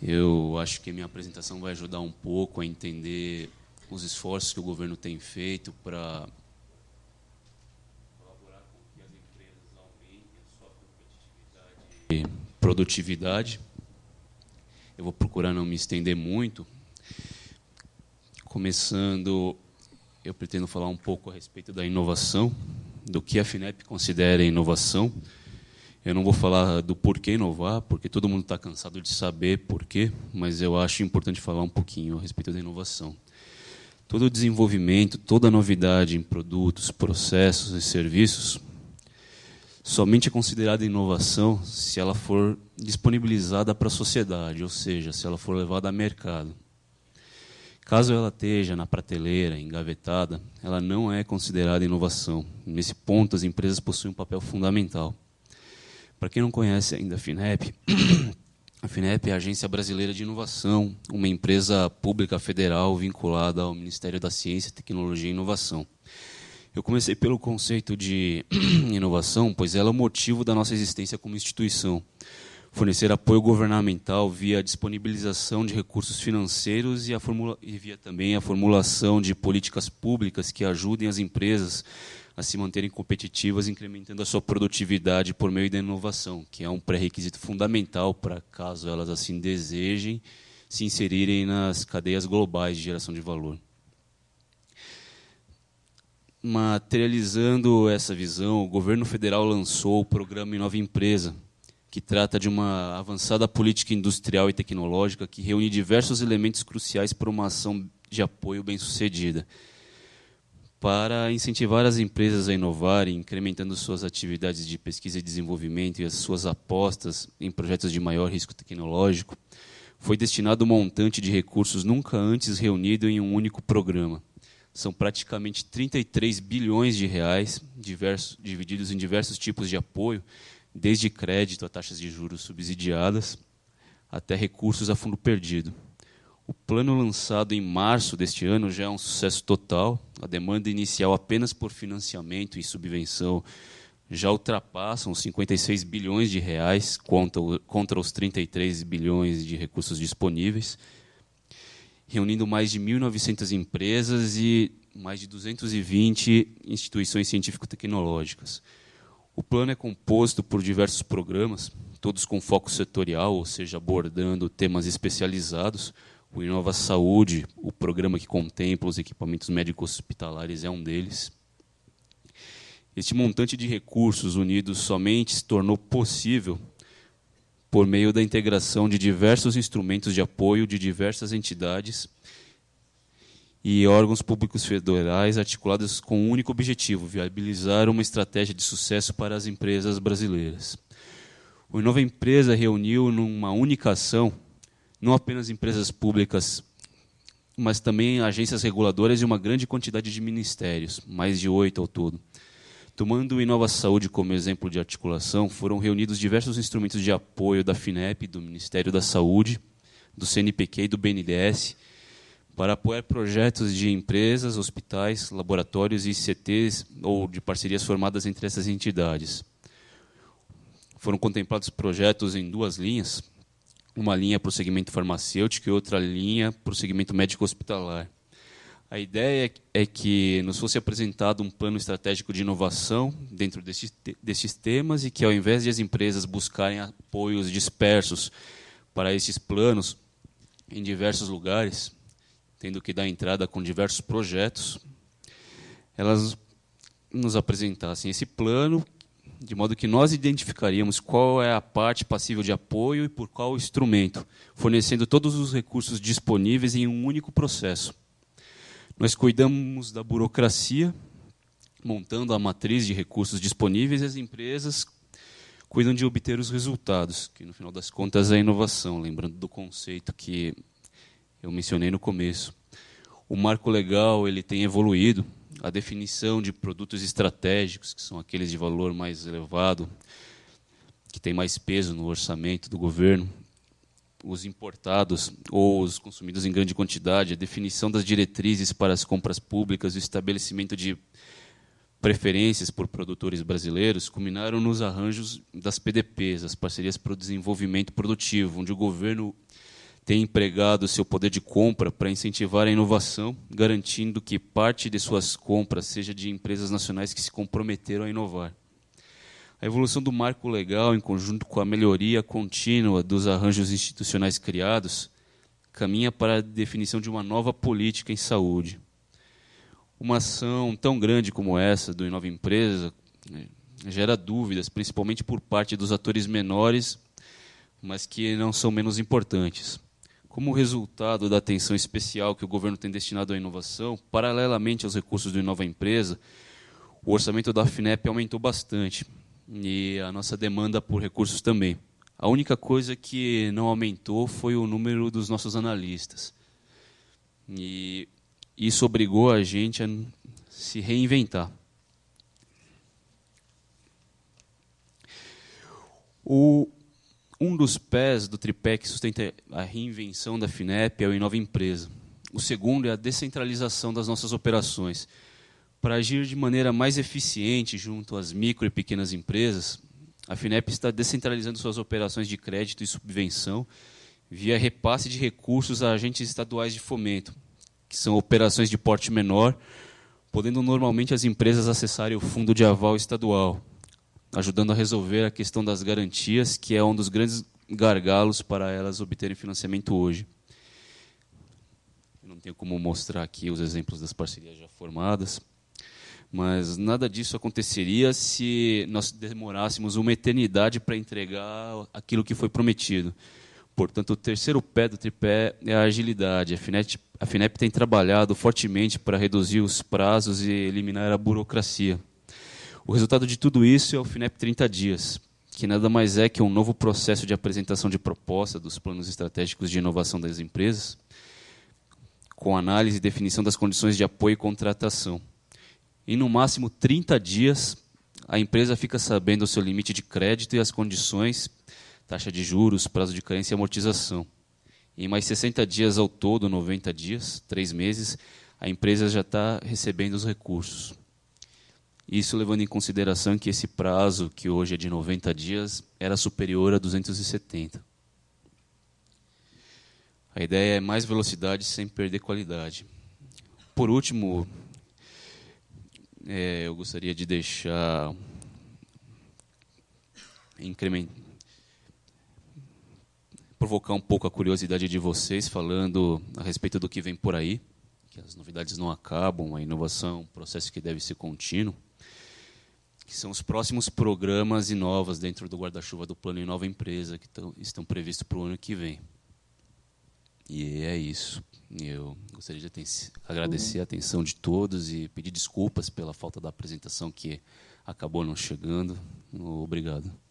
Eu acho que minha apresentação vai ajudar um pouco a entender os esforços que o governo tem feito para colaborar com que as empresas aumentem a sua competitividade e produtividade. Eu vou procurar não me estender muito. Começando, eu pretendo falar um pouco a respeito da inovação, do que a FINEP considera inovação. Eu não vou falar do porquê inovar, porque todo mundo está cansado de saber porquê, mas eu acho importante falar um pouquinho a respeito da inovação. Todo desenvolvimento, toda novidade em produtos, processos e serviços somente é considerada inovação se ela for disponibilizada para a sociedade, ou seja, se ela for levada a mercado. Caso ela esteja na prateleira, engavetada, ela não é considerada inovação. Nesse ponto, as empresas possuem um papel fundamental. Para quem não conhece ainda a FINEP, a FINEP é a Agência Brasileira de Inovação, uma empresa pública federal vinculada ao Ministério da Ciência, Tecnologia e Inovação. Eu comecei pelo conceito de inovação, pois ela é o motivo da nossa existência como instituição. Fornecer apoio governamental via disponibilização de recursos financeiros e, a formula, e via também a formulação de políticas públicas que ajudem as empresas a se manterem competitivas, incrementando a sua produtividade por meio da inovação, que é um pré-requisito fundamental para, caso elas assim desejem, se inserirem nas cadeias globais de geração de valor. Materializando essa visão, o governo federal lançou o programa Inova Empresa, que trata de uma avançada política industrial e tecnológica que reúne diversos elementos cruciais para uma ação de apoio bem-sucedida para incentivar as empresas a inovarem, incrementando suas atividades de pesquisa e desenvolvimento e as suas apostas em projetos de maior risco tecnológico, foi destinado um montante de recursos nunca antes reunido em um único programa. São praticamente 33 bilhões de reais, diversos, divididos em diversos tipos de apoio, desde crédito a taxas de juros subsidiadas, até recursos a fundo perdido. O plano lançado em março deste ano já é um sucesso total, a demanda inicial apenas por financiamento e subvenção já ultrapassam os 56 bilhões de reais contra, contra os 33 bilhões de recursos disponíveis, reunindo mais de 1.900 empresas e mais de 220 instituições científico-tecnológicas. O plano é composto por diversos programas, todos com foco setorial, ou seja, abordando temas especializados, o Inova Saúde, o programa que contempla os equipamentos médicos hospitalares, é um deles. Este montante de recursos unidos somente se tornou possível por meio da integração de diversos instrumentos de apoio de diversas entidades e órgãos públicos federais articulados com um único objetivo: viabilizar uma estratégia de sucesso para as empresas brasileiras. O Inova Empresa reuniu numa única ação não apenas empresas públicas, mas também agências reguladoras e uma grande quantidade de ministérios, mais de oito ao todo. Tomando o Inova Saúde como exemplo de articulação, foram reunidos diversos instrumentos de apoio da FINEP, do Ministério da Saúde, do CNPq e do BNDES, para apoiar projetos de empresas, hospitais, laboratórios e ICTs ou de parcerias formadas entre essas entidades. Foram contemplados projetos em duas linhas, uma linha para o segmento farmacêutico e outra linha para o segmento médico-hospitalar. A ideia é que nos fosse apresentado um plano estratégico de inovação dentro desses, desses temas e que, ao invés de as empresas buscarem apoios dispersos para esses planos em diversos lugares, tendo que dar entrada com diversos projetos, elas nos apresentassem esse plano de modo que nós identificaríamos qual é a parte passível de apoio e por qual instrumento, fornecendo todos os recursos disponíveis em um único processo. Nós cuidamos da burocracia, montando a matriz de recursos disponíveis, e as empresas cuidam de obter os resultados, que no final das contas é a inovação, lembrando do conceito que eu mencionei no começo. O marco legal ele tem evoluído, a definição de produtos estratégicos, que são aqueles de valor mais elevado, que tem mais peso no orçamento do governo, os importados ou os consumidos em grande quantidade, a definição das diretrizes para as compras públicas, o estabelecimento de preferências por produtores brasileiros, culminaram nos arranjos das PDPs, as Parcerias para o Desenvolvimento Produtivo, onde o governo tem empregado seu poder de compra para incentivar a inovação, garantindo que parte de suas compras seja de empresas nacionais que se comprometeram a inovar. A evolução do marco legal, em conjunto com a melhoria contínua dos arranjos institucionais criados, caminha para a definição de uma nova política em saúde. Uma ação tão grande como essa do Inova Empresa né, gera dúvidas, principalmente por parte dos atores menores, mas que não são menos importantes. Como resultado da atenção especial que o governo tem destinado à inovação, paralelamente aos recursos do Inova Empresa, o orçamento da FINEP aumentou bastante e a nossa demanda por recursos também. A única coisa que não aumentou foi o número dos nossos analistas. E isso obrigou a gente a se reinventar. O, um dos pés do tripé que sustenta a reinvenção da FINEP é o Inova Empresa. O segundo é a descentralização das nossas operações. Para agir de maneira mais eficiente junto às micro e pequenas empresas, a FINEP está descentralizando suas operações de crédito e subvenção via repasse de recursos a agentes estaduais de fomento, que são operações de porte menor, podendo normalmente as empresas acessarem o fundo de aval estadual ajudando a resolver a questão das garantias, que é um dos grandes gargalos para elas obterem financiamento hoje. não tenho como mostrar aqui os exemplos das parcerias já formadas, mas nada disso aconteceria se nós demorássemos uma eternidade para entregar aquilo que foi prometido. Portanto, o terceiro pé do tripé é a agilidade. A FINEP, a FINEP tem trabalhado fortemente para reduzir os prazos e eliminar a burocracia. O resultado de tudo isso é o FINEP 30 Dias, que nada mais é que um novo processo de apresentação de proposta dos planos estratégicos de inovação das empresas, com análise e definição das condições de apoio e contratação. Em no máximo 30 dias, a empresa fica sabendo o seu limite de crédito e as condições, taxa de juros, prazo de carência e amortização. Em mais 60 dias ao todo, 90 dias, três meses, a empresa já está recebendo os recursos. Isso levando em consideração que esse prazo, que hoje é de 90 dias, era superior a 270. A ideia é mais velocidade sem perder qualidade. Por último, é, eu gostaria de deixar increment... provocar um pouco a curiosidade de vocês falando a respeito do que vem por aí, que as novidades não acabam, a inovação é um processo que deve ser contínuo que são os próximos programas e novas dentro do guarda-chuva do Plano Nova Empresa, que tão, estão previstos para o ano que vem. E é isso. Eu gostaria de agradecer a atenção de todos e pedir desculpas pela falta da apresentação que acabou não chegando. Obrigado.